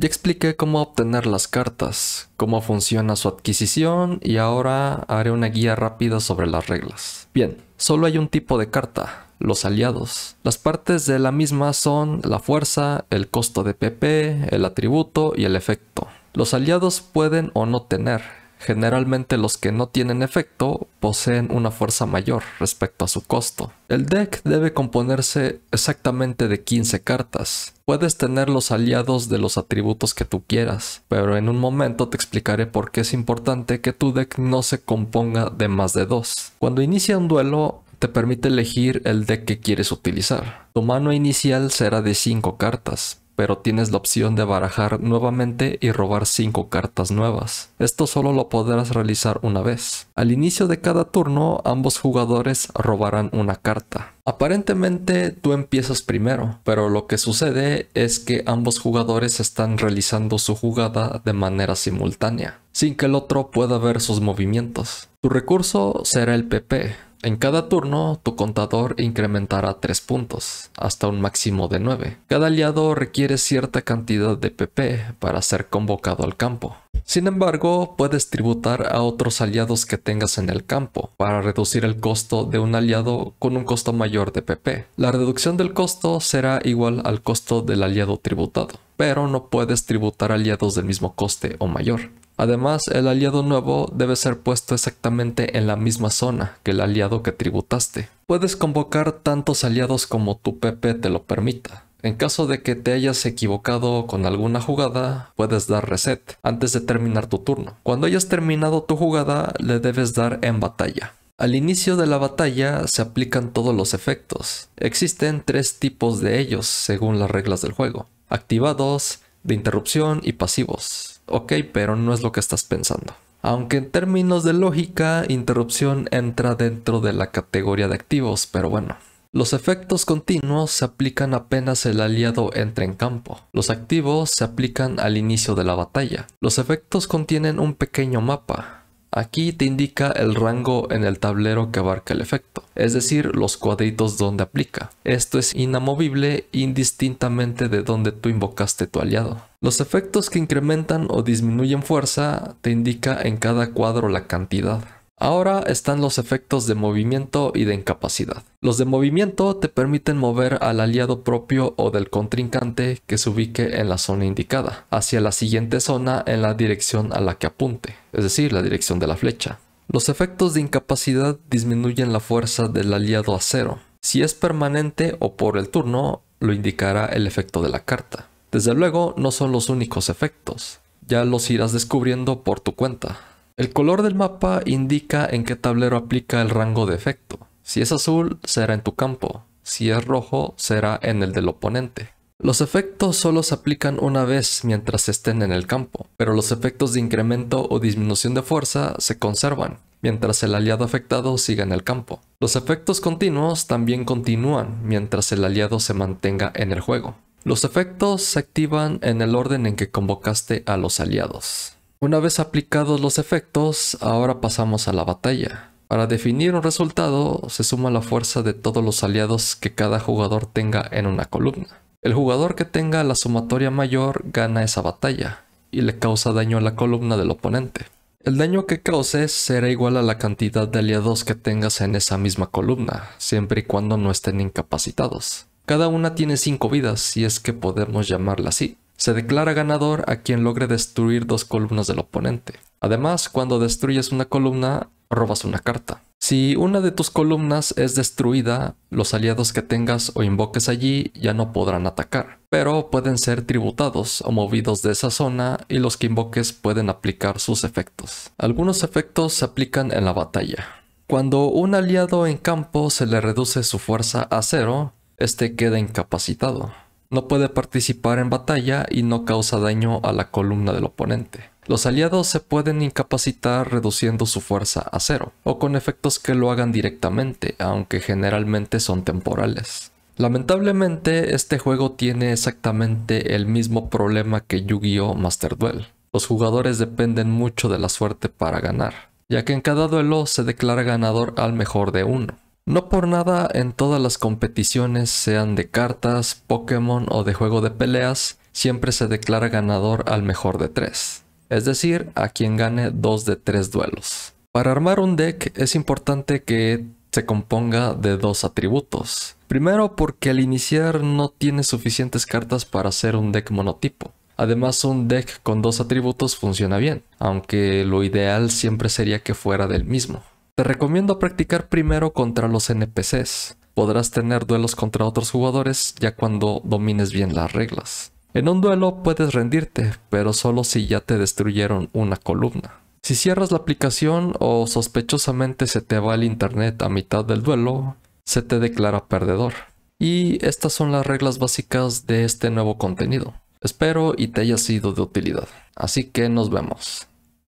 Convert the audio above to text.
Ya expliqué cómo obtener las cartas, cómo funciona su adquisición y ahora haré una guía rápida sobre las reglas. Bien, solo hay un tipo de carta, los aliados. Las partes de la misma son la fuerza, el costo de PP, el atributo y el efecto. Los aliados pueden o no tener, Generalmente los que no tienen efecto poseen una fuerza mayor respecto a su costo. El deck debe componerse exactamente de 15 cartas. Puedes tener los aliados de los atributos que tú quieras, pero en un momento te explicaré por qué es importante que tu deck no se componga de más de dos. Cuando inicia un duelo, te permite elegir el deck que quieres utilizar. Tu mano inicial será de 5 cartas, pero tienes la opción de barajar nuevamente y robar 5 cartas nuevas. Esto solo lo podrás realizar una vez. Al inicio de cada turno, ambos jugadores robarán una carta. Aparentemente tú empiezas primero, pero lo que sucede es que ambos jugadores están realizando su jugada de manera simultánea, sin que el otro pueda ver sus movimientos. Tu recurso será el PP, en cada turno, tu contador incrementará 3 puntos, hasta un máximo de 9. Cada aliado requiere cierta cantidad de PP para ser convocado al campo. Sin embargo, puedes tributar a otros aliados que tengas en el campo para reducir el costo de un aliado con un costo mayor de PP. La reducción del costo será igual al costo del aliado tributado pero no puedes tributar aliados del mismo coste o mayor. Además, el aliado nuevo debe ser puesto exactamente en la misma zona que el aliado que tributaste. Puedes convocar tantos aliados como tu PP te lo permita. En caso de que te hayas equivocado con alguna jugada, puedes dar reset antes de terminar tu turno. Cuando hayas terminado tu jugada, le debes dar en batalla. Al inicio de la batalla se aplican todos los efectos. Existen tres tipos de ellos según las reglas del juego activados, de interrupción y pasivos. Ok, pero no es lo que estás pensando. Aunque en términos de lógica, interrupción entra dentro de la categoría de activos, pero bueno. Los efectos continuos se aplican apenas el aliado entra en campo. Los activos se aplican al inicio de la batalla. Los efectos contienen un pequeño mapa. Aquí te indica el rango en el tablero que abarca el efecto, es decir, los cuadritos donde aplica. Esto es inamovible indistintamente de donde tú invocaste tu aliado. Los efectos que incrementan o disminuyen fuerza te indica en cada cuadro la cantidad. Ahora están los efectos de movimiento y de incapacidad. Los de movimiento te permiten mover al aliado propio o del contrincante que se ubique en la zona indicada, hacia la siguiente zona en la dirección a la que apunte, es decir, la dirección de la flecha. Los efectos de incapacidad disminuyen la fuerza del aliado a cero. Si es permanente o por el turno, lo indicará el efecto de la carta. Desde luego, no son los únicos efectos. Ya los irás descubriendo por tu cuenta, el color del mapa indica en qué tablero aplica el rango de efecto. Si es azul, será en tu campo. Si es rojo, será en el del oponente. Los efectos solo se aplican una vez mientras estén en el campo, pero los efectos de incremento o disminución de fuerza se conservan mientras el aliado afectado siga en el campo. Los efectos continuos también continúan mientras el aliado se mantenga en el juego. Los efectos se activan en el orden en que convocaste a los aliados. Una vez aplicados los efectos, ahora pasamos a la batalla. Para definir un resultado, se suma la fuerza de todos los aliados que cada jugador tenga en una columna. El jugador que tenga la sumatoria mayor gana esa batalla, y le causa daño a la columna del oponente. El daño que causes será igual a la cantidad de aliados que tengas en esa misma columna, siempre y cuando no estén incapacitados. Cada una tiene 5 vidas, si es que podemos llamarla así. Se declara ganador a quien logre destruir dos columnas del oponente. Además, cuando destruyes una columna, robas una carta. Si una de tus columnas es destruida, los aliados que tengas o invoques allí ya no podrán atacar, pero pueden ser tributados o movidos de esa zona y los que invoques pueden aplicar sus efectos. Algunos efectos se aplican en la batalla. Cuando un aliado en campo se le reduce su fuerza a cero, este queda incapacitado no puede participar en batalla y no causa daño a la columna del oponente. Los aliados se pueden incapacitar reduciendo su fuerza a cero, o con efectos que lo hagan directamente, aunque generalmente son temporales. Lamentablemente, este juego tiene exactamente el mismo problema que Yu-Gi-Oh! Master Duel. Los jugadores dependen mucho de la suerte para ganar, ya que en cada duelo se declara ganador al mejor de uno. No por nada en todas las competiciones, sean de cartas, Pokémon o de juego de peleas, siempre se declara ganador al mejor de tres. Es decir, a quien gane dos de tres duelos. Para armar un deck es importante que se componga de dos atributos. Primero porque al iniciar no tiene suficientes cartas para hacer un deck monotipo. Además un deck con dos atributos funciona bien, aunque lo ideal siempre sería que fuera del mismo. Te recomiendo practicar primero contra los NPCs. Podrás tener duelos contra otros jugadores ya cuando domines bien las reglas. En un duelo puedes rendirte, pero solo si ya te destruyeron una columna. Si cierras la aplicación o sospechosamente se te va el internet a mitad del duelo, se te declara perdedor. Y estas son las reglas básicas de este nuevo contenido. Espero y te haya sido de utilidad. Así que nos vemos.